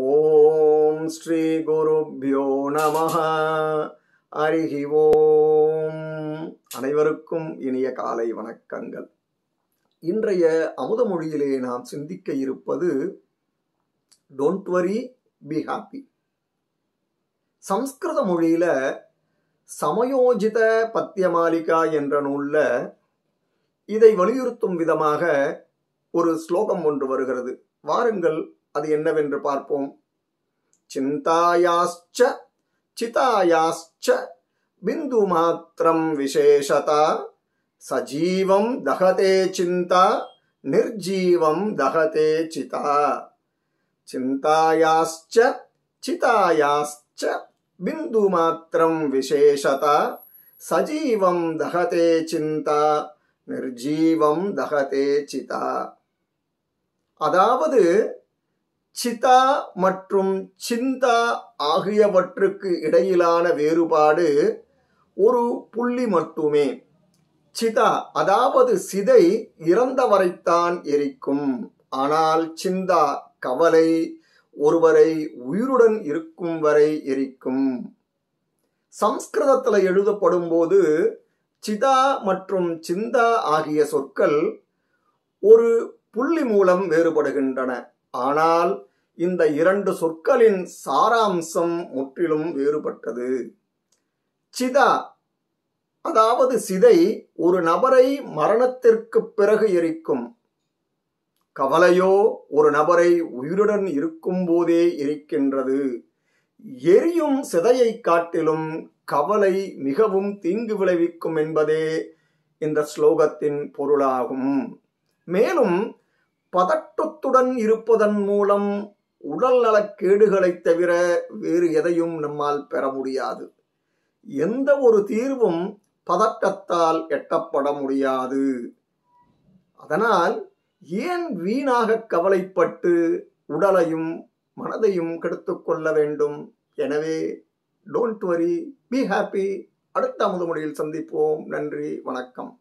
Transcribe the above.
ஓம் ஸ்ரீ குருப்யோ நம அறிகிவோம் ஓம் அனைவருக்கும் இனிய காலை வணக்கங்கள் இன்றைய அமுதமொழியிலே நாம் சிந்திக்க இருப்பது டோன்ட் வரி பி ஹாப்பி சம்ஸ்கிருத மொழியில சமயோஜித பத்தியமாலிகா என்ற நூல்ல இதை வலியுறுத்தும் விதமாக ஒரு ஸ்லோகம் ஒன்று வருகிறது வாருங்கள் அது என்னவென்று பார்ப்போம் சிந்தாயாச்ச சிதாயாச்ச பிந்து மாத்திரம் விசேஷதா சஜீவம் தகதே சிந்தா நிர்ஜீவம் தகதே சிதா சிந்தாயாச்ச சிதாயாச்ச பிந்து மாத்திரம் விசேஷதா சஜீவம் தகதே சிந்தா நிர்ஜீவம் தகதே சிதா அதாவது சிதா மற்றும் சிந்தா ஆகியவற்றுக்கு இடையிலான வேறுபாடு ஒரு புள்ளி மட்டுமே சிதா அதாவது சிதை இறந்தவரைத்தான் எரிக்கும் ஆனால் சிந்தா கவலை ஒருவரை உயிருடன் இருக்கும் வரை எரிக்கும் சம்ஸ்கிருதத்தில் எழுதப்படும் போது சிதா மற்றும் சிந்தா ஆகிய சொற்கள் ஒரு புள்ளி மூலம் வேறுபடுகின்றன ஆனால் இந்த இரண்டு சொற்களின் சாராம்சம் முற்றிலும் வேறுபட்டது சிதா அதாவது சிதை ஒரு நபரை மரணத்திற்கு பிறகு எரிக்கும் கவலையோ ஒரு நபரை உயிருடன் இருக்கும் போதே எரிக்கின்றது எரியும் சிதையை காட்டிலும் கவலை மிகவும் தீங்கு விளைவிக்கும் என்பதே இந்த ஸ்லோகத்தின் பொருளாகும் மேலும் பதட்ட உடலுடன் இருப்பதன் மூலம் உடல் நலக்கேடுகளைத் தவிர வேறு எதையும் நம்மால் பெற முடியாது எந்த ஒரு தீர்வும் பதட்டத்தால் எட்டப்பட முடியாது அதனால் ஏன் வீணாக கவலைப்பட்டு உடலையும் மனதையும் கெடுத்து கொள்ள வேண்டும் எனவே டோன்ட் வரி பி ஹாப்பி அடுத்த அமுதுமொழியில் சந்திப்போம் நன்றி வணக்கம்